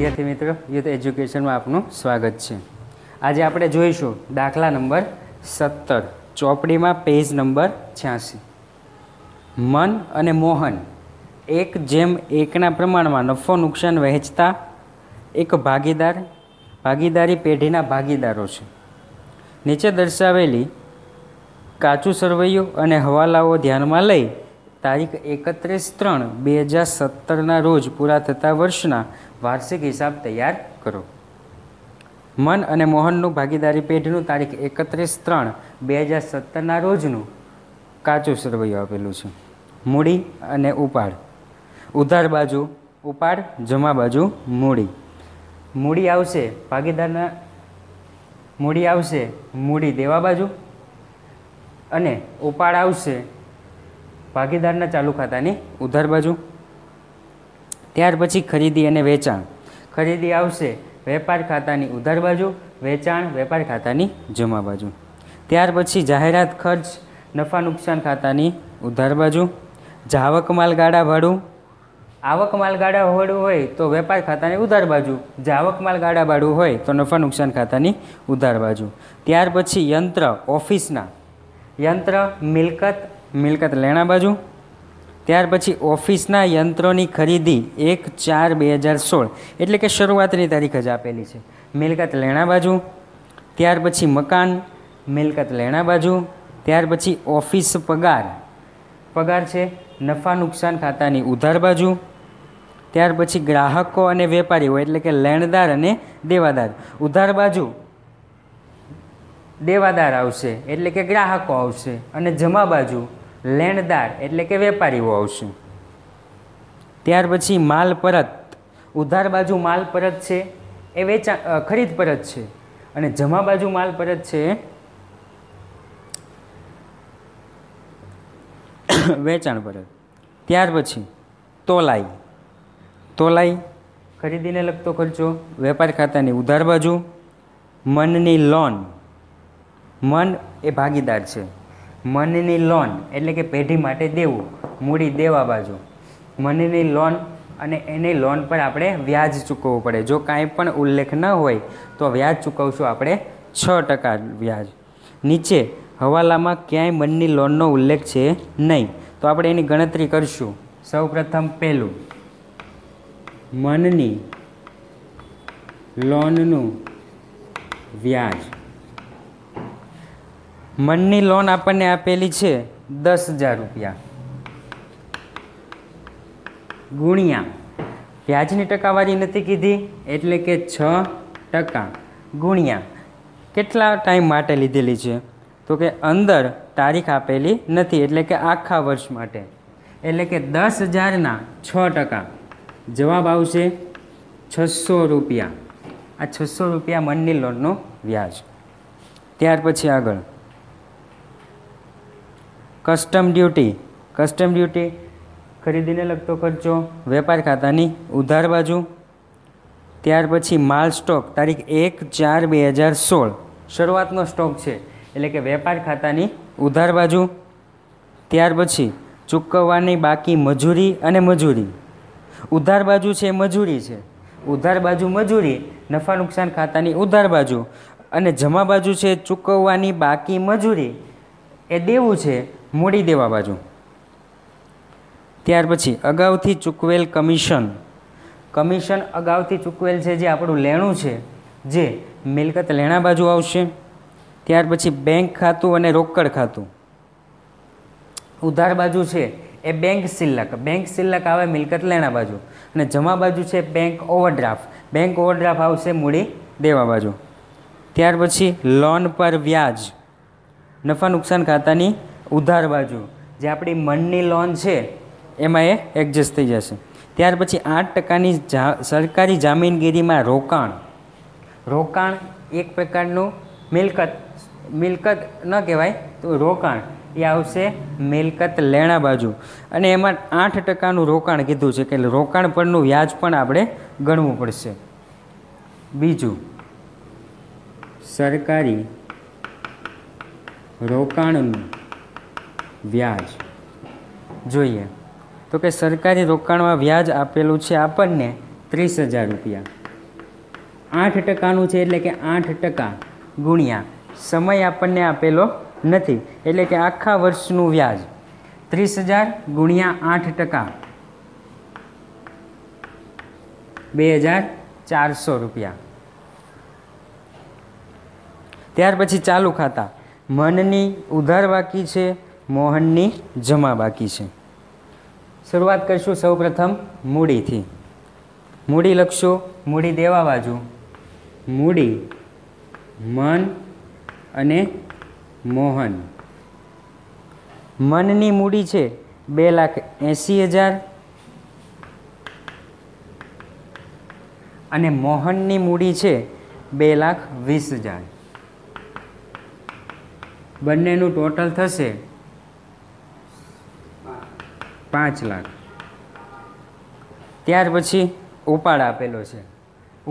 વિદ્યાર્થી મિત્ર યુથ એજ્યુકેશનમાં આપનું સ્વાગત છે આજે આપણે જોઈશું દાખલા નંબર સત્તર ચોપડીમાં પેજ નંબર છ્યાસી મન અને મોહન એક જેમ એકના પ્રમાણમાં નફો નુકસાન વહેંચતા એક ભાગીદાર ભાગીદારી પેઢીના ભાગીદારો છે નીચે દર્શાવેલી કાચું સરવૈયું અને હવાલાઓ ધ્યાનમાં લઈ તારીખ એકત્રીસ ત્રણ બે હજાર સત્તરના રોજ પૂરા થતા વર્ષના વાર્ષિક હિસાબ તૈયાર કરો મન અને મોહનનું ભાગીદારી પેઢીનું તારીખ એકત્રીસ ત્રણ બે હજાર સત્તરના રોજનું કાચું સરવૈયું આપેલું છે મૂડી અને ઉપાડ ઉધાર બાજુ ઉપાડ જમા બાજુ મૂડી મૂડી આવશે ભાગીદારના મૂડી આવશે મૂડી દેવા બાજુ અને ઉપાડ આવશે ભાગીદારના ચાલુ ખાતાની ઉધાર બાજુ ત્યાર પછી ખરીદી અને વેચાણ ખરીદી આવશે વેપાર ખાતાની ઉધાર બાજુ વેચાણ વેપાર ખાતાની જમા બાજુ ત્યાર પછી જાહેરાત ખર્ચ નફા નુકસાન ખાતાની ઉધાર બાજુ જાવક માલગાડા ભાડું આવક માલગાડા ભાડું હોય તો વેપાર ખાતાની ઉધાર બાજુ જાવક માલગાડા ભાડું હોય તો નફા નુકસાન ખાતાની ઉધાર બાજુ ત્યાર પછી યંત્ર ઓફિસના યંત્ર મિલકત મિલકત લેણા બાજુ ત્યાર પછી ઓફિસના યંત્રોની ખરીદી એક ચાર બે હજાર સોળ એટલે કે શરૂઆતની તારીખ જ આપેલી છે મિલકત લેણા બાજુ ત્યાર પછી મકાન મિલકત લેણા બાજુ ત્યાર પછી ઓફિસ પગાર પગાર છે નફા નુકસાન ખાતાની ઉધાર બાજુ ત્યાર પછી ગ્રાહકો અને વેપારીઓ એટલે કે લેણદાર અને દેવાદાર ઉધાર બાજુ દેવાદાર આવશે એટલે કે ગ્રાહકો આવશે અને જમા બાજુ લેણદાર એટલે કે વેપારીઓ આવશે ત્યાર પછી માલ પરત ઉધાર બાજુ માલ પરત છે એ વેચાણ ખરીદ પરત છે અને જમા બાજુ માલ પરત છે વેચાણ પરત ત્યાર પછી તોલાઈ તોલાઈ ખરીદીને લગતો ખર્ચો વેપાર ખાતાની ઉધાર બાજુ મનની લોન મન એ ભાગીદાર છે મનની લોન એટલે કે પેઢી માટે દેવું મૂડી દેવા બાજુ મનની લોન અને એની લોન પર આપણે વ્યાજ ચૂકવવું પડે જો કાંઈ પણ ઉલ્લેખ ન હોય તો વ્યાજ ચૂકવશું આપણે છ ટકા વ્યાજ નીચે હવાલામાં ક્યાંય મનની લોનનો ઉલ્લેખ છે નહીં તો આપણે એની ગણતરી કરીશું સૌ પ્રથમ પહેલું મનની લોનનું વ્યાજ મનની લોન આપણને આપેલી છે દસ હજાર રૂપિયા ગુણ્યા વ્યાજની ટકાવારી નથી કીધી એટલે કે છ ટકા ગુણ્યા કેટલા ટાઈમ માટે લીધેલી છે તો કે અંદર તારીખ આપેલી નથી એટલે કે આખા વર્ષ માટે એટલે કે દસ હજારના છ ટકા જવાબ આવશે છસો રૂપિયા આ છસો રૂપિયા મનની લોનનો વ્યાજ ત્યાર પછી આગળ કસ્ટમ ડ્યુટી કસ્ટમ ડ્યુટી ખરીદીને લગતો ખર્ચો વેપાર ખાતાની ઉધાર બાજુ ત્યાર પછી માલ સ્ટોક તારીખ એક ચાર બે હજાર સોળ શરૂઆતનો સ્ટોક છે એટલે કે વેપાર ખાતાની ઉધાર બાજુ ત્યાર પછી ચૂકવવાની બાકી મજૂરી અને મજૂરી ઉધાર બાજુ છે મજૂરી છે ઉધાર બાજુ મજૂરી નફા નુકસાન ખાતાની ઉધાર બાજુ અને જમા બાજુ છે ચૂકવવાની બાકી મજૂરી એ દેવું છે મોડી દેવા બાજુ ત્યાર પછી અગાઉથી ચૂકવેલ કમિશન કમિશન અગાઉથી ચૂકવેલ છે જે આપણું લેણું છે જે મિલકત લેણા બાજુ આવશે ત્યાર પછી બેંક ખાતું અને રોકડ ખાતું ઉધાર બાજુ છે એ બેંક સિલ્લક બેંક સિલ્લક આવે મિલકત લેણા બાજુ અને જમા બાજુ છે બેંક ઓવરડ્રાફ્ટ બેંક ઓવરડ્રાફ્ટ આવશે મૂડી દેવા બાજુ ત્યાર પછી લોન પર વ્યાજ નફા નુકસાન ખાતાની ઉધાર બાજુ જે આપણી મનની લોન છે એમાં એ એડજસ્ટ થઈ જશે ત્યાર પછી આઠ ટકાની સરકારી જામીનગીરીમાં રોકાણ રોકાણ એક પ્રકારનું મિલકત મિલકત ન કહેવાય તો રોકાણ એ આવશે મિલકત લેણા બાજુ અને એમાં આઠ ટકાનું રોકાણ કીધું છે કે રોકાણ પરનું વ્યાજ પણ આપણે ગણવું પડશે બીજું સરકારી રોકાણનું વ્યાજ જોઈએ તો કે સરકારી રોકાણમાં વ્યાજ આપેલું છે આપણને ત્રીસ હજાર રૂપિયા આઠ ટકાનું છે એટલે કે આઠ ટકા ગુણ્યા સમય આપણને આપેલો નથી એટલે કે આખા વર્ષનું વ્યાજ ત્રીસ હજાર ગુણ્યા આઠ ટકા બે હજાર ચારસો રૂપિયા ત્યાર પછી ચાલુ ખાતા મનની ઉધાર બાકી છે મોહનની જમા બાકી છે શરૂઆત કરીશું સૌપ્રથમ મૂડીથી મૂડી લખશો મૂડી દેવા બાજુ મૂડી મન અને મોહન મનની મૂડી છે બે લાખ એંસી હજાર અને મોહનની મૂડી છે બે લાખ વીસ હજાર બંનેનું ટોટલ થશે પાંચ લાખ ત્યાર પછી ઉપાડ આપેલો છે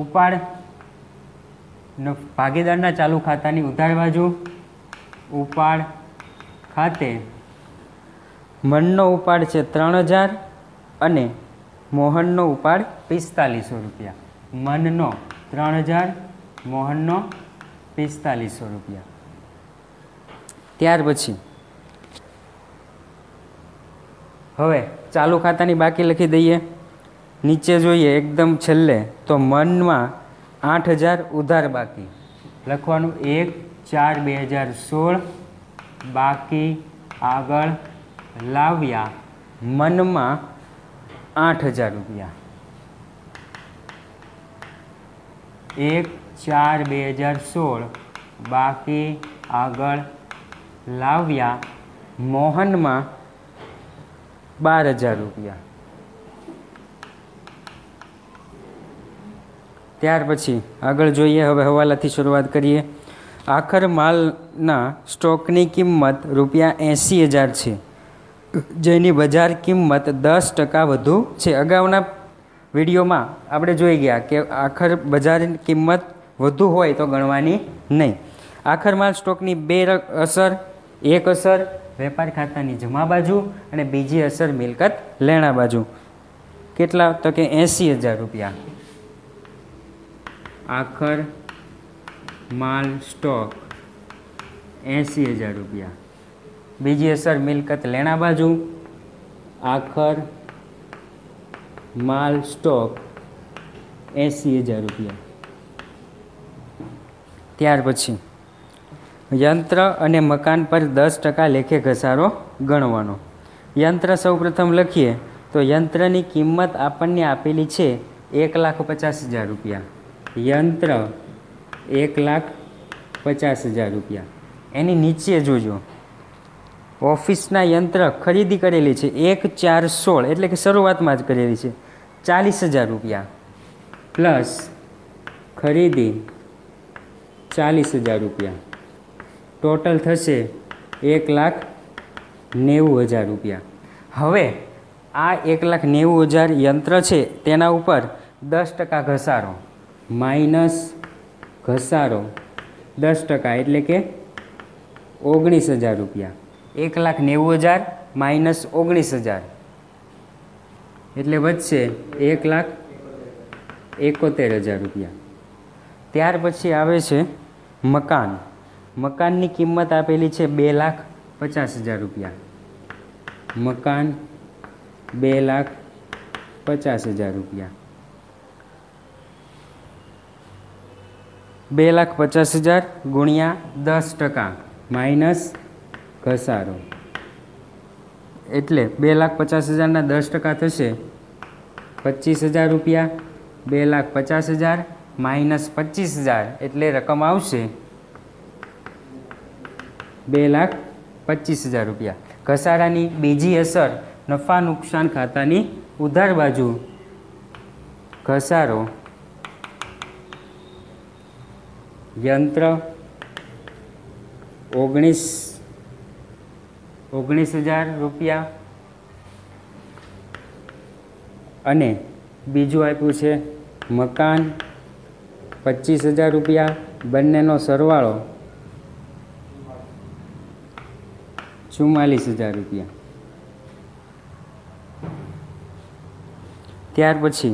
ઉપાડ ભાગીદારના ચાલુ ખાતાની ઉધાર બાજુ ઉપાડ ખાતે મનનો ઉપાડ છે ત્રણ હજાર અને મોહનનો ઉપાડ પિસ્તાલીસો રૂપિયા મનનો ત્રણ હજાર મોહનનો પિસ્તાલીસો રૂપિયા ત્યાર પછી હવે ચાલુ ખાતાની બાકી લખી દઈએ નીચે જોઈએ એકદમ છેલ્લે તો મનમાં આઠ હજાર ઉધાર બાકી લખવાનું એક ચાર બે હજાર સોળ બાકી આગળ લાવ્યા મનમાં આઠ હજાર રૂપિયા એક ચાર બે હજાર સોળ બાકી આગળ લાવ્યા મોહનમાં બાર હજાર રૂપિયા ત્યાર પછી આગળ જોઈએ હવે હવાલાથી શરૂઆત કરીએ આખર માલના સ્ટોકની કિંમત રૂપિયા એંસી હજાર છે જેની બજાર કિંમત દસ ટકા વધુ છે અગાઉના વિડીયોમાં આપણે જોઈ ગયા કે આખર બજાર કિંમત વધુ હોય તો ગણવાની નહીં આખર માલ સ્ટોકની બે અસર એક અસર વેપાર ખાતાની જમા બાજુ અને બીજી અસર મિલકત લેણા બાજુ કેટલા તો કે એંસી હજાર રૂપિયા આખર માલ સ્ટોક એંસી હજાર રૂપિયા બીજી અસર મિલકત લેણા બાજુ આખર માલ સ્ટોક એંસી હજાર રૂપિયા ત્યાર પછી યંત્ર અને મકાન પર દસ ટકા લેખે ઘસારો ગણવાનો યંત્ર સૌપ્રથમ લખીએ તો યંત્રની કિંમત આપણને આપેલી છે એક લાખ પચાસ હજાર રૂપિયા યંત્ર એક લાખ પચાસ હજાર રૂપિયા એની નીચે જોજો ઓફિસના યંત્ર ખરીદી કરેલી છે એક ચાર સોળ એટલે કે શરૂઆતમાં જ કરેલી છે ચાલીસ હજાર રૂપિયા પ્લસ ખરીદી ચાલીસ હજાર રૂપિયા ટોટલ થશે એક લાખ નેવું હજાર રૂપિયા હવે આ એક લાખ નેવું હજાર યંત્ર છે તેના ઉપર દસ ટકા ઘસારો માઇનસ ઘસારો દસ ટકા એટલે કે ઓગણીસ હજાર રૂપિયા એક લાખ નેવું હજાર માઇનસ ઓગણીસ હજાર એટલે વધશે એક લાખ એકોતેર હજાર રૂપિયા ત્યાર પછી આવે છે મકાન મકાનની કિંમત આપેલી છે બે લાખ પચાસ હજાર રૂપિયા મકાન બે લાખ પચાસ હજાર રૂપિયા બે લાખ પચાસ હજાર ગુણ્યા દસ ટકા માઇનસ ઘસારો એટલે બે લાખ પચાસ હજારના દસ ટકા થશે પચીસ હજાર રૂપિયા બે લાખ પચાસ હજાર માઇનસ પચીસ હજાર એટલે રકમ આવશે બે લાખ પચીસ હજાર રૂપિયા ઘસારાની બીજી અસર નફા નુકસાન ખાતાની ઉધાર બાજુ ઘસારો યંત્ર ઓગણીસ ઓગણીસ હજાર રૂપિયા અને બીજું આપ્યું છે મકાન પચીસ હજાર રૂપિયા બંનેનો સરવાળો ચુમ્માલીસ હજાર રૂપિયા ત્યાર પછી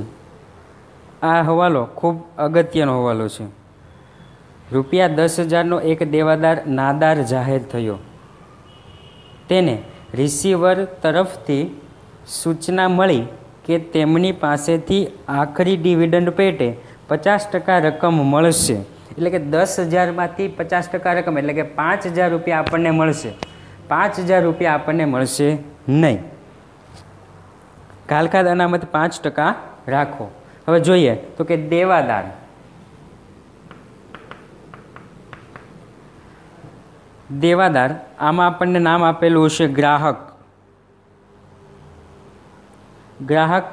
આ હવાલો ખૂબ અગત્યનો હવાલો છે રૂપિયા દસ હજારનો એક દેવાદાર નાદાર જાહેર થયો તેને રિસીવર તરફથી સૂચના મળી કે તેમની પાસેથી આખરી ડિવિડન્ડ પેટે પચાસ ટકા રકમ મળશે એટલે કે દસ હજારમાંથી પચાસ ટકા રકમ એટલે કે પાંચ હજાર રૂપિયા આપણને મળશે પાંચ હજાર રૂપિયા આપણને મળશે નહીં કાલખાદ અનામત પાંચ ટકા રાખો હવે જોઈએ તો કે દેવાદાર દેવાદાર આમાં આપણને નામ આપેલું હશે ગ્રાહક ગ્રાહક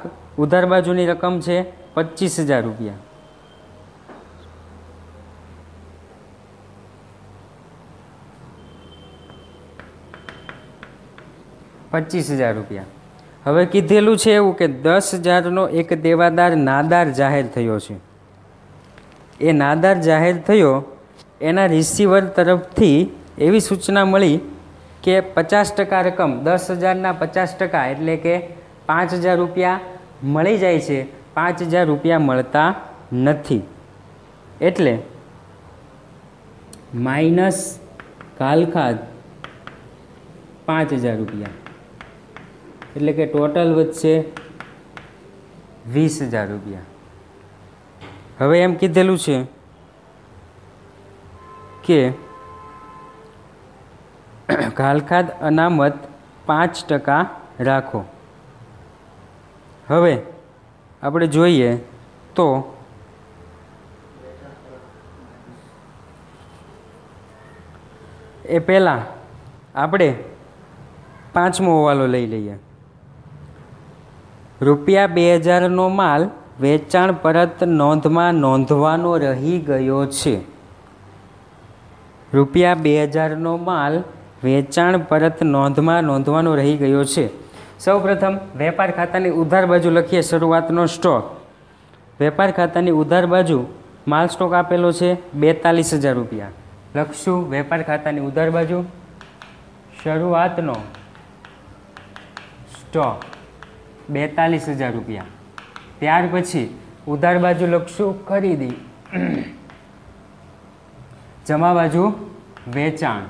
ઉધાર બાજુની રકમ છે પચીસ હજાર રૂપિયા પચીસ હજાર રૂપિયા હવે કીધેલું છે એવું કે દસ હજારનો એક દેવાદાર નાદાર જાહેર થયો છે એ નાદાર જાહેર થયો એના રિસીવર તરફથી એવી સૂચના મળી કે પચાસ ટકા રકમ દસ હજારના પચાસ ટકા એટલે કે પાંચ હજાર રૂપિયા મળી જાય છે પાંચ હજાર રૂપિયા મળતા નથી એટલે માઇનસ કાલખાદ પાંચ હજાર રૂપિયા એટલે કે ટોટલ વધશે વીસ હજાર રૂપિયા હવે એમ કીધેલું છે કે ઘાલખાદ અનામત પાંચ ટકા રાખો હવે આપણે જોઈએ તો એ પહેલાં આપણે પાંચમો હવાલો લઈ લઈએ રૂપિયા બે હજારનો માલ વેચાણ પરત નોંધમાં નોંધવાનો રહી ગયો છે રૂપિયા બે હજારનો માલ વેચાણ પરત નોંધમાં નોંધવાનો રહી ગયો છે સૌપ્રથમ વેપાર ખાતાની ઉધાર બાજુ લખીએ શરૂઆતનો સ્ટોક વેપાર ખાતાની ઉધાર બાજુ માલ સ્ટોક આપેલો છે બેતાલીસ હજાર રૂપિયા લખશું વેપાર ખાતાની ઉધાર બાજુ શરૂઆતનો સ્ટોક બેતાલીસ હજાર રૂપિયા ત્યાર પછી ઉધાર બાજુ લખશું ખરીદી જમા બાજુ વેચાણ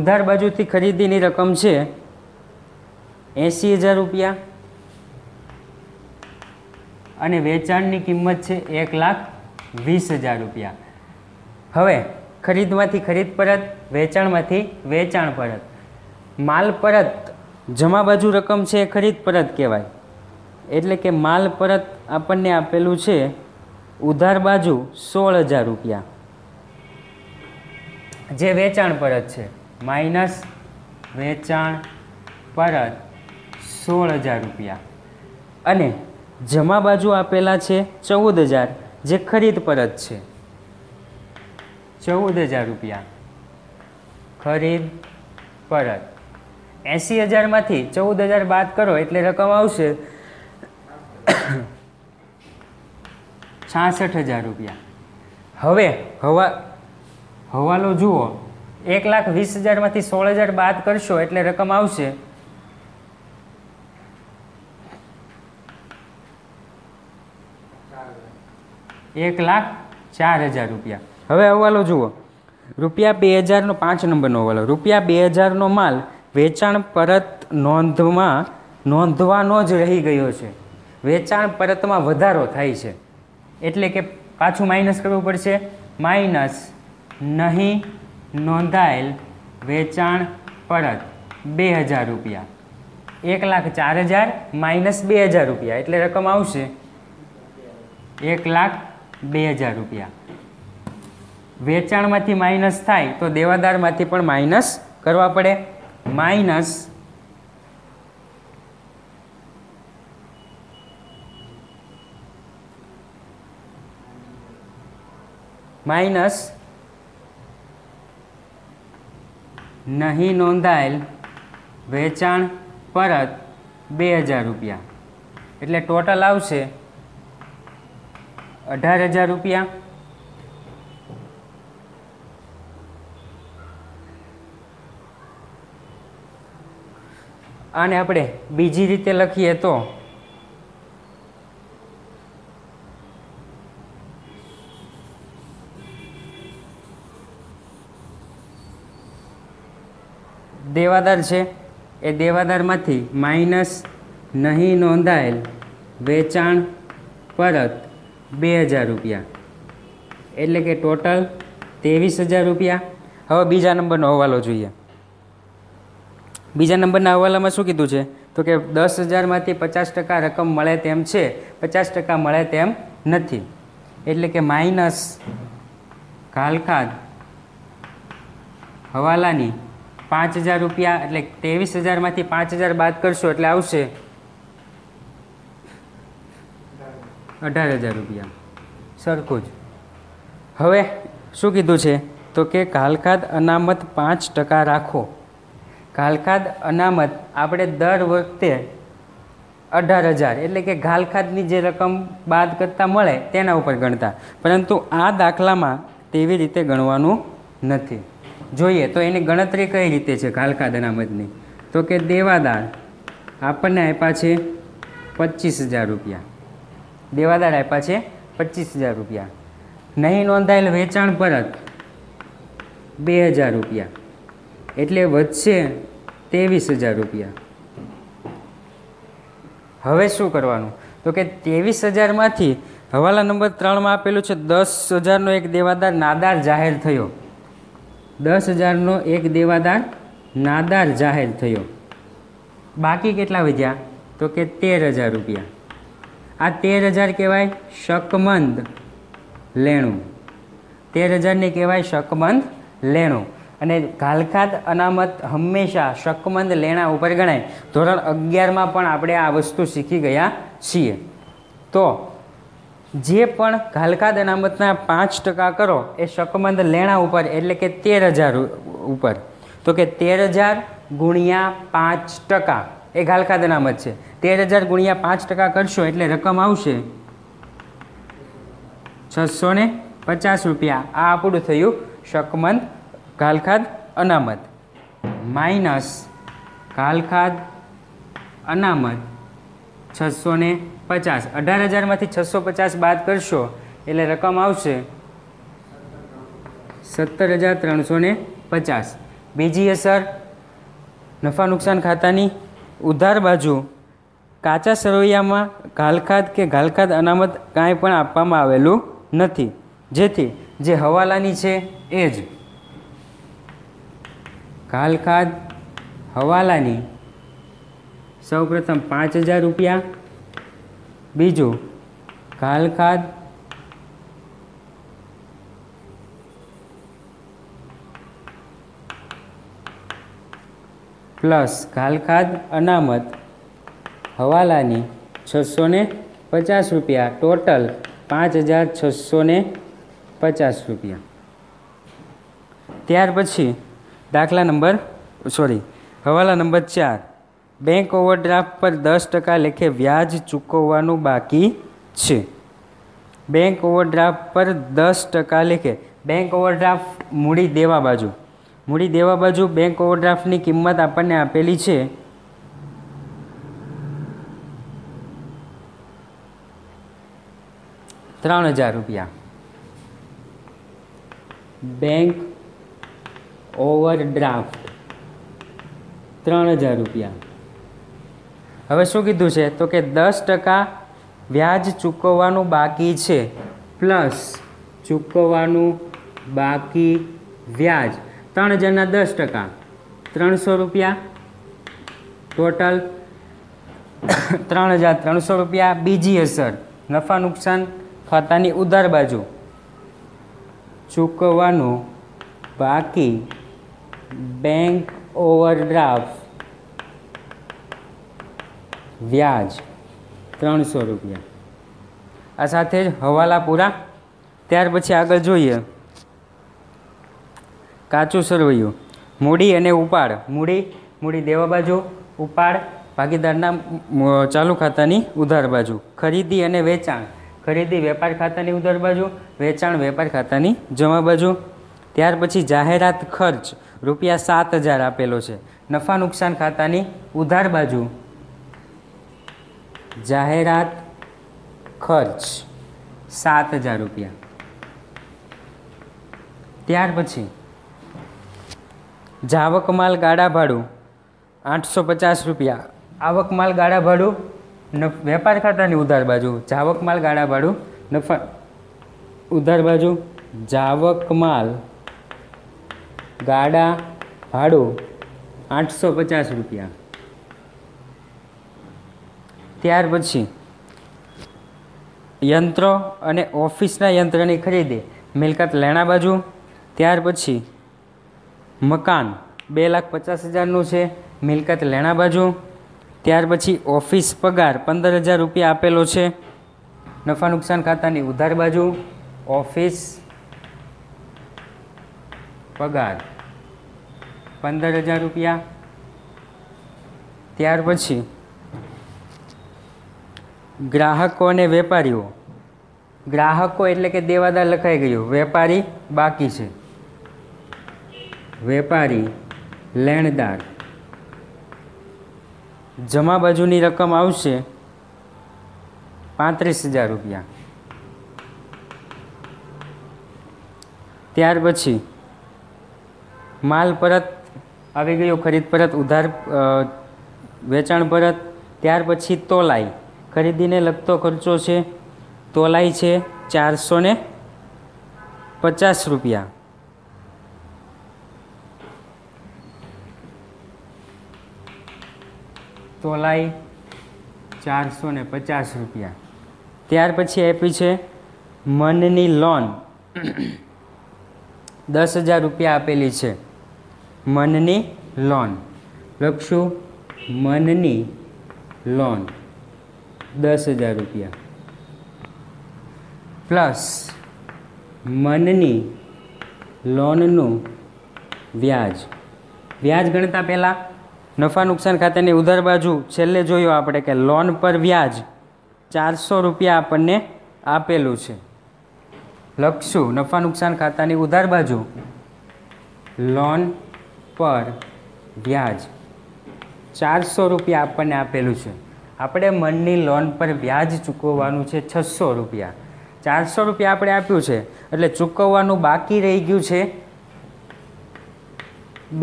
ઉધાર બાજુથી ખરીદીની રકમ છે એંસી હજાર રૂપિયા અને વેચાણની કિંમત છે એક લાખ વીસ હજાર રૂપિયા હવે ખરીદમાંથી ખરીદ પરત વેચાણમાંથી વેચાણ પરત માલ પરત જમા બાજુ રકમ છે એ ખરીદ પરત કહેવાય એટલે કે માલ પરત આપણને આપેલું છે ઉધાર બાજુ સોળ હજાર રૂપિયા જે વેચાણ પરત છે માઇનસ વેચાણ પરત સોળ હજાર રૂપિયા અને જમા બાજુ આપેલા છે ચૌદ હજાર જે ખરીદ પરત છે ચૌદ હજાર રૂપિયા ખરીદ પરત એંસી હજારમાંથી ચૌદ હજાર બાદ કરો એટલે રકમ આવશે છાસઠ હજાર રૂપિયા હવે હવા હવાલો જુઓ એક લાખ વીસ હજારમાંથી સોળ હજાર બાદ કરશો એટલે રકમ આવશે એક લાખ ચાર હજાર રૂપિયા હવે હવાલો જુઓ રૂપિયા બે હજારનો પાંચ નંબરનો હવાલો રૂપિયા બે હજારનો માલ વેચાણ પરત નોંધમાં નોંધવાનો જ રહી ગયો છે વેચાણ પરતમાં વધારો થાય છે એટલે કે પાછું માઇનસ કરવું પડશે માઇનસ નહીં નોંધાયેલ વેચાણ પરત બે હજાર રૂપિયા એક લાખ ચાર હજાર માઇનસ બે હજાર રૂપિયા એટલે રકમ આવશે એક લાખ બે હજાર રૂપિયા વેચાણમાંથી માઇનસ થાય તો દેવાદારમાંથી પણ માઇનસ કરવા પડે માઇનસ માઇનસ નહીં નોંધાયેલ વેચાણ પરત બે હજાર રૂપિયા એટલે ટોટલ આવશે અઢાર હજાર રૂપિયા આને આપણે બીજી રીતે લખીએ તો દેવાદાર છે એ દેવાદારમાંથી માઇનસ નહીં નોંધાયેલ વેચાણ પરત બે હજાર રૂપિયા એટલે કે ટોટલ ત્રેવીસ હજાર રૂપિયા હવે બીજા નંબરનો હવાલો જોઈએ બીજા નંબરના હવાલામાં શું કીધું છે તો કે દસ હજારમાંથી પચાસ ટકા રકમ મળે તેમ છે પચાસ ટકા મળે તેમ નથી એટલે કે માઇનસ ઘાલખાદ હવાલાની પાંચ હજાર રૂપિયા એટલે ત્રેવીસ હજારમાંથી પાંચ હજાર બાદ કરશો એટલે આવશે અઢાર હજાર રૂપિયા સરખું જ હવે શું કીધું છે તો કે ઘાલખાદ અનામત પાંચ ટકા રાખો ઘાલખાદ અનામત આપણે દર વખતે અઢાર હજાર એટલે કે ઘાલખાદની જે રકમ બાદ કરતાં મળે તેના ઉપર ગણતા પરંતુ આ દાખલામાં તેવી રીતે ગણવાનું નથી જોઈએ તો એની ગણતરી કઈ રીતે છે ઘાલખાદ અનામતની તો કે દેવાદાર આપણને આપ્યા છે પચીસ હજાર રૂપિયા દેવાદાર આપ્યા છે પચીસ હજાર રૂપિયા નહીં નોંધાયેલ વેચાણ પરત બે હજાર રૂપિયા એટલે વધશે ત્રેવીસ હજાર રૂપિયા હવે શું કરવાનું તો કે ત્રેવીસ હજારમાંથી હવાલા નંબર ત્રણમાં આપેલું છે દસ હજારનો એક દેવાદાર નાદાર જાહેર થયો દસ હજારનો એક દેવાદાર નાદાર જાહેર થયો બાકી કેટલા વધ્યા તો કે તેર હજાર રૂપિયા આ તેર હજાર કહેવાય શકમંદ લેણું તેર હજારને કહેવાય શકમંદ લેણું અને ઘાલખાદ અનામત હંમેશા શકમંદ લેણા ઉપર ગણાય ધોરણ અગિયારમાં પણ આપણે આ વસ્તુ શીખી ગયા છીએ તો જે પણ ઘાલખાદ અનામતના પાંચ ટકા કરો એ શકમંદ લેણા ઉપર એટલે કે તેર હજાર ઉપર તો કે તેર હજાર ગુણ્યા પાંચ ટકા એ ઘાલખાદ અનામત છે તેર હજાર ગુણ્યા પાંચ ટકા કરશો એટલે રકમ આવશે છસો પચાસ રૂપિયા આ આપણું થયું શકમંદ કાલખાદ અનામત માઇનસ કાલખાદ અનામત છસો ને પચાસ અઢાર હજારમાંથી છસો પચાસ બાદ કરશો એટલે રકમ આવશે સત્તર હજાર ત્રણસો ને પચાસ બીજી અસર નફા નુકસાન ખાતાની ઉધાર બાજુ કાચા સરવૈયામાં ઘાલખાદ કે ઘાલખાદ અનામત કાંઈ પણ આપવામાં આવેલું નથી જેથી જે હવાલાની છે એ જ ઘાલખાદ હવાલાની સૌપ્રથમ પાંચ હજાર રૂપિયા બીજું ઘાલખાદ પ્લસ ઘાલખાદ અનામત હવાલાની છસો ને પચાસ રૂપિયા ટોટલ પાંચ હજાર છસો પચાસ રૂપિયા ત્યાર પછી દાખલા નંબર સોરી હવાલા નંબર ચાર બેંક ઓવરડ્રાફ્ટ પર દસ ટકા લેખે વ્યાજ ચૂકવવાનું બાકી છે બેંક ઓવરડ્રાફ્ટ પર દસ ટકા લેખે બેંક ઓવરડ્રાફ્ટ મૂડી દેવા બાજુ મૂડી દેવા બાજુ બેંક ઓવરડ્રાફ્ટની કિંમત આપણને આપેલી છે ત્રણ હજાર રૂપિયા બેંક ઓવરડ્રાફ્ટ ત્રણ હજાર રૂપિયા હવે શું કીધું છે તો કે દસ ટકા વ્યાજ ચૂકવવાનું બાકી છે પ્લસ ચૂકવવાનું બાકી વ્યાજ ત્રણ હજારના દસ ટકા ત્રણસો રૂપિયા ટોટલ ત્રણ હજાર ત્રણસો રૂપિયા બીજી અસર નફા નુકસાન ખાતાની ઉધાર બાજુ ચૂકવવાનું બાકી બેંક ઓવરડ્રાફ્ટ વ્યાજ ત્રણસો રૂપિયા આ સાથે જ હવાલા પૂરા ત્યાર પછી આગળ જોઈએ કાચું સરવૈયું મૂડી અને ઉપાડ મૂડી મૂડી દેવા બાજુ ઉપાડ ભાગીદારના ચાલુ ખાતાની ઉધાર બાજુ ખરીદી અને વેચાણ ખરીદી વેપાર ખાતાની ઉધાર બાજુ વેચાણ વેપાર ખાતાની જમા બાજુ ત્યાર પછી જાહેરાત ખર્ચ રૂપિયા સાત હજાર આપેલો છે નફા નુકસાન ખાતાની ઉધાર બાજુ જાહેરાત ખર્ચ સાત હજાર રૂપિયા ત્યાર પછી જાવક માલ ગાડા ભાડું આઠસો પચાસ રૂપિયા આવક માલ ગાડા ભાડું વેપાર ખાતાની ઉધાર બાજુ જાવક માલ ગાડા ભાડું નફા ઉધાર બાજુ જાવક માલ ગાડા ભાડું આઠસો પચાસ રૂપિયા ત્યાર પછી યંત્રો અને ઓફિસના યંત્રની ખરીદી મિલકત લેણા બાજુ ત્યાર પછી મકાન બે લાખ પચાસ હજારનું છે મિલકત લેણા બાજુ ત્યાર પછી ઓફિસ પગાર પંદર હજાર રૂપિયા આપેલો છે નફા નુકસાન ખાતાની ઉધાર બાજુ ઓફિસ પગાર પંદર હજાર રૂપિયા ત્યાર પછી ગ્રાહકો અને વેપારીઓ ગ્રાહકો એટલે કે દેવાદાર લખાઈ ગયું વેપારી બાકી છે વેપારી લેણદાર જમા બાજુની રકમ આવશે પાંત્રીસ હજાર રૂપિયા ત્યાર પછી માલ પરત આવી ગયો ખરીદ પરત ઉધાર વેચાણ પરત ત્યાર પછી તોલાઈ ખરીદીને લગતો ખર્ચો છે તોલાઈ છે ચારસો ને પચાસ રૂપિયા તોલાઈ ચારસો ને પચાસ રૂપિયા ત્યાર પછી આપી છે મનની લોન દસ હજાર રૂપિયા આપેલી છે મનની લોન લખશું મનની લોન દસ હજાર રૂપિયા પ્લસ મનની લોનનું વ્યાજ વ્યાજ ગણતા પહેલાં નફા નુકસાન ખાતાની ઉધાર બાજુ છેલ્લે જોયું આપણે કે લોન પર વ્યાજ ચારસો રૂપિયા આપણને આપેલું છે લખશું નફા નુકસાન ખાતાની ઉધાર બાજુ લોન પર વ્યાજ ચારસો રૂપિયા આપણને આપેલું છે આપણે મનની લોન પર વ્યાજ ચૂકવવાનું છે છસો રૂપિયા ચારસો રૂપિયા આપણે આપ્યું છે એટલે ચૂકવવાનું બાકી રહી ગયું છે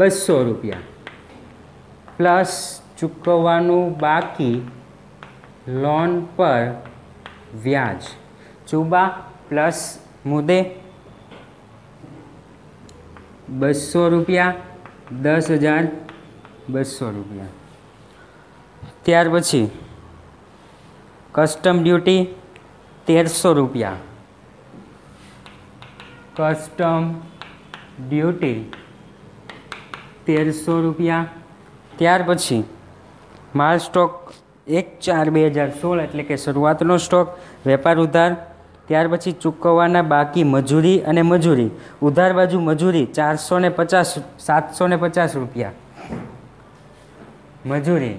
બસો રૂપિયા પ્લસ ચૂકવવાનું બાકી લોન પર વ્યાજ ચૂબા પ્લસ મુદે બસો રૂપિયા દસ હજાર બસો રૂપિયા ત્યાર પછી કસ્ટમ ડ્યુટી તેરસો રૂપિયા કસ્ટમ ડ્યુટી તેરસો રૂપિયા ત્યાર પછી માલ સ્ટોક એક ચાર બે હજાર સોળ એટલે કે શરૂઆતનો સ્ટોક વેપાર ઉધાર ત્યાર પછી ચૂકવવાના બાકી મજૂરી અને મજૂરી ઉધાર બાજુ મજૂરી ચારસો ને પચાસ સાતસો ને પચાસ રૂપિયા મજૂરી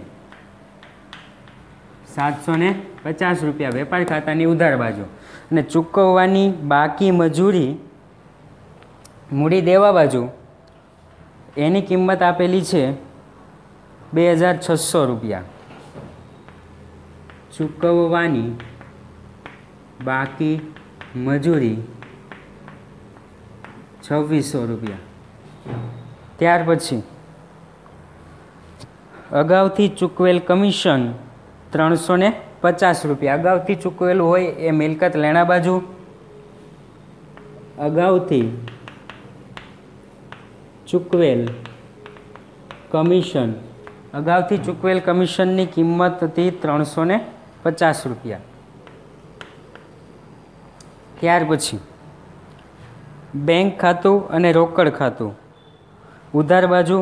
સાતસો ને પચાસ રૂપિયા વેપાર ખાતાની ઉધાર બાજુ અને ચૂકવવાની બાકી મજૂરી મૂડી દેવા બાજુ એની કિંમત આપેલી છે બે હજાર છસો રૂપિયા ચૂકવવાની બાકી મજૂરી છવ્વીસો રૂપિયા ત્યાર પછી અગાઉથી ચૂકવેલ કમિશન ત્રણસો ને પચાસ રૂપિયા અગાઉથી ચૂકવેલું હોય એ મિલકત લેણા બાજુ અગાઉથી ચૂકવેલ કમિશન અગાઉથી ચૂકવેલ કમિશનની કિંમત હતી ત્રણસો ને પચાસ રૂપિયા ત્યાર પછી બેંક ખાતું અને રોકડ ખાતું ઉધાર બાજુ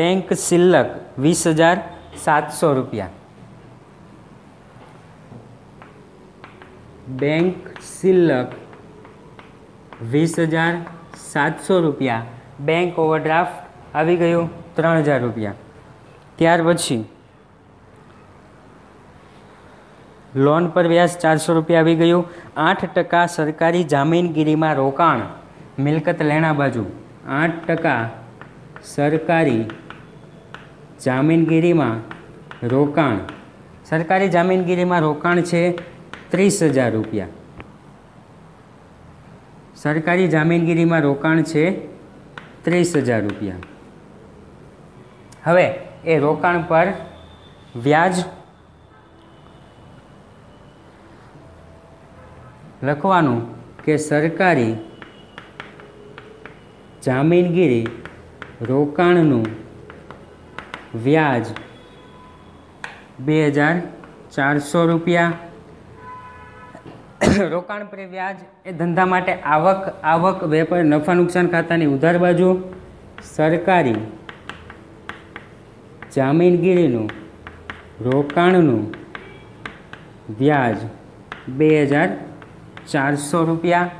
બેંક સિલ્લક વીસ હજાર સાતસો રૂપિયા બેંક સિલ્લક વીસ હજાર સાતસો રૂપિયા બેંક ઓવરડ્રાફ્ટ આવી ગયું ત્રણ હજાર રૂપિયા ત્યાર પછી લોન પર વ્યાજ ચારસો રૂપિયા આવી ગયું આઠ ટકા સરકારી જામીનગીરીમાં રોકાણ મિલકત લેણા બાજુ આઠ ટકા સરકારી જામીનગીરીમાં રોકાણ સરકારી જામીનગીરીમાં રોકાણ છે ત્રીસ હજાર રૂપિયા સરકારી જામીનગીરીમાં રોકાણ છે ત્રીસ હજાર રૂપિયા હવે એ રોકાણ પર વ્યાજ લખવાનું કે સરકારી જામીનગીરી રોકાણનું વ્યાજ બે હજાર ચારસો રૂપિયા રોકાણ પર વ્યાજ એ ધંધા માટે આવક આવક વેપાર નફા નુકસાન ખાતાની ઉધાર બાજુ સરકારી જામીનગીરીનું રોકાણનું વ્યાજ બે હજાર ચારસો રૂપિયા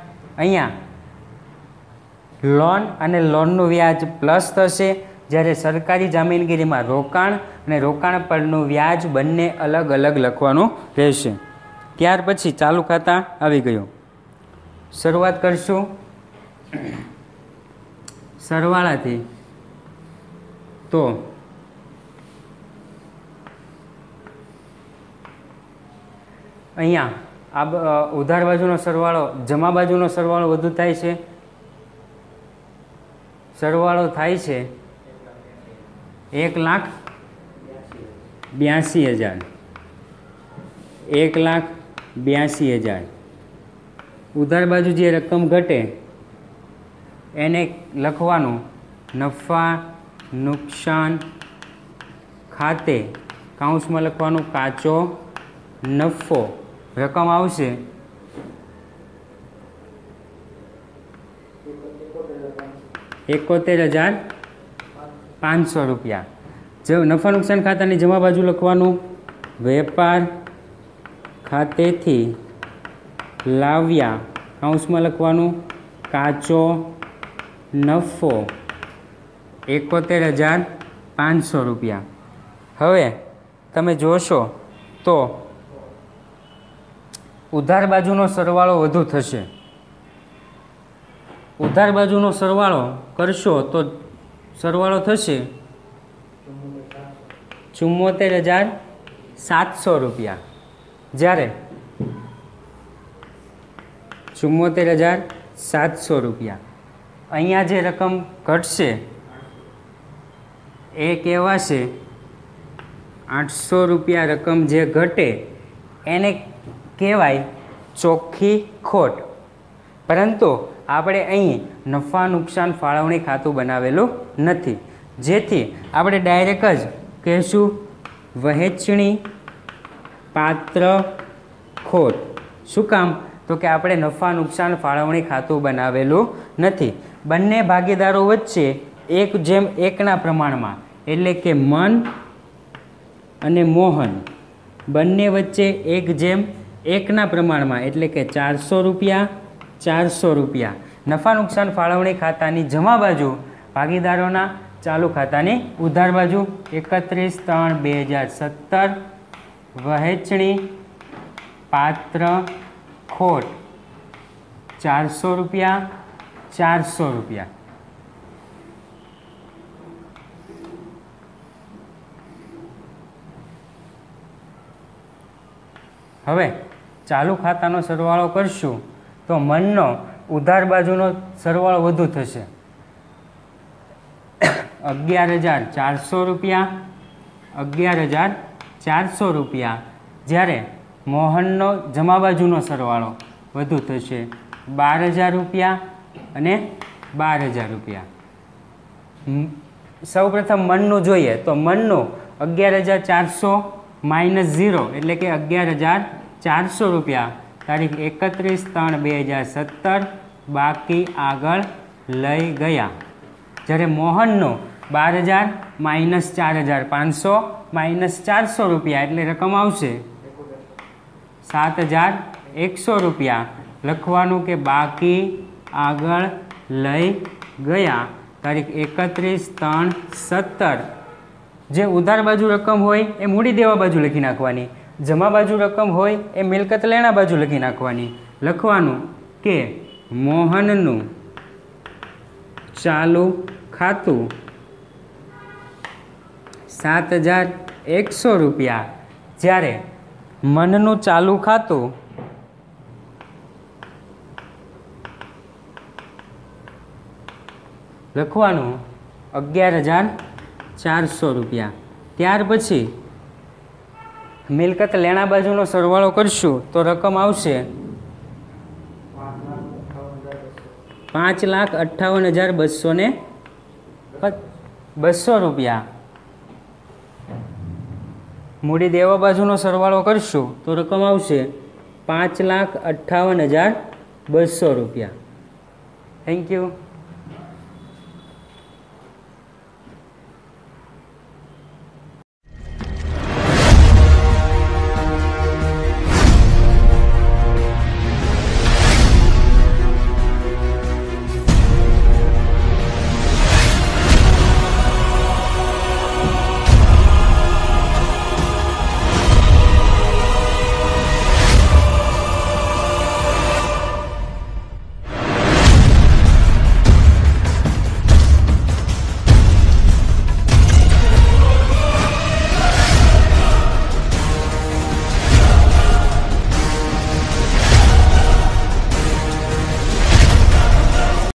અહીંયા લોન અને લોનનું વ્યાજ પ્લસ થશે જ્યારે સરકારી જામીનગીરીમાં રોકાણ અને રોકાણ પરનું વ્યાજ બંને અલગ અલગ લખવાનું રહેશે ત્યાર પછી ચાલુ ખાતા આવી ગયું શરૂઆત કરશું સરવાળાથી તો અહીંયા આ ઉધાર બાજુનો સરવાળો જમા બાજુનો સરવાળો વધુ થાય છે સરવાળો થાય છે એક લાખ બ્યાસી હજાર એક લાખ બ્યાસી હજાર ઉધાર બાજુ જે રકમ ઘટે એને લખવાનું નફા નુકસાન ખાતે કાઉન્સમાં લખવાનું કાચો નફો રકમ આવશે એકોતેર હજાર પાંચસો રૂપિયા જે નફા નુકસાન ખાતાની જમા બાજુ લખવાનું વેપાર ખાતેથી લાવ્યા કાઉન્સમાં લખવાનું કાચો નફો એકોતેર હજાર પાંચસો રૂપિયા હવે તમે જોશો તો ઉધાર બાજુનો સરવાળો વધુ થશે ઉધાર બાજુનો સરવાળો કરશો તો સરવાળો થશે ચુમ્મોતેર હજાર સાતસો રૂપિયા જ્યારે ચુમ્મોતેર હજાર સાતસો રૂપિયા અહીંયા જે રકમ ઘટશે એ કહેવાશે આઠસો રૂપિયા રકમ જે ઘટે એને કહેવાય ચોખ્ખી ખોટ પરંતુ આપણે અહીં નફા નુકસાન ફાળવણી ખાતું બનાવેલું નથી જેથી આપણે ડાયરેક્ટ જ કહેશું વહેંચણી પાત્ર ખોટ શું કામ તો કે આપણે નફા નુકસાન ફાળવણી ખાતું બનાવેલું નથી બંને ભાગીદારો વચ્ચે એક જેમ એકના પ્રમાણમાં એટલે કે મન અને મોહન બંને વચ્ચે એક જેમ એકના પ્રમાણમાં એટલે કે ચારસો રૂપિયા ચારસો રૂપિયા નફા નુકસાન ફાળવણી ખાતાની જમા બાજુ ભાગીદારોના ચાલુ ખાતાની ઉધાર બાજુ એકત્રીસ ત્રણ બે હજાર સત્તર વહેંચણી પાત્ર ખોટ ચારસો રૂપિયા ચારસો રૂપિયા હવે ચાલુ ખાતાનો સરવાળો કરશું તો મનનો ઉધાર બાજુનો સરવાળો વધુ થશે અગિયાર હજાર ચારસો રૂપિયા અગિયાર હજાર ચારસો રૂપિયા જ્યારે મોહનનો જમા બાજુનો સરવાળો વધુ થશે બાર હજાર રૂપિયા અને બાર હજાર રૂપિયા સૌ પ્રથમ મનનું જોઈએ તો મનનું અગિયાર હજાર ચારસો માઇનસ ઝીરો એટલે કે અગિયાર હજાર ચારસો રૂપિયા તારીખ એકત્રીસ ત્રણ બે હજાર સત્તર બાકી આગળ લઈ ગયા જ્યારે મોહનનો બાર હજાર માઇનસ ચાર હજાર પાંચસો માઇનસ ચારસો રૂપિયા એટલે રકમ આવશે સાત હજાર એકસો રૂપિયા લખવાનું કે બાકી આગળ લઈ ગયા તારીખ એકત્રીસ ત્રણ સત્તર જે ઉધાર બાજુ રકમ હોય એ મૂડી દેવા બાજુ લખી નાખવાની જમા બાજુ રકમ હોય એ મિલકત લેણા બાજુ લખી નાખવાની લખવાનું કે મોહનનું ચાલુ ખાતું સાત હજાર એકસો રૂપિયા જ્યારે મનનું ચાલુ ખાતું લખવાનું અગિયાર હજાર ચારસો રૂપિયા ત્યાર પછી મિલકત લેણા બાજુનો સરવાળો કરશું તો રકમ આવશે પાંચ લાખ અઠ્ઠાવન હજાર બસો ને બસો રૂપિયા મૂડી દેવા બાજુનો સરવાળો કરશું તો રકમ આવશે પાંચ લાખ અઠ્ઠાવન હજાર બસો રૂપિયા થેન્ક યુ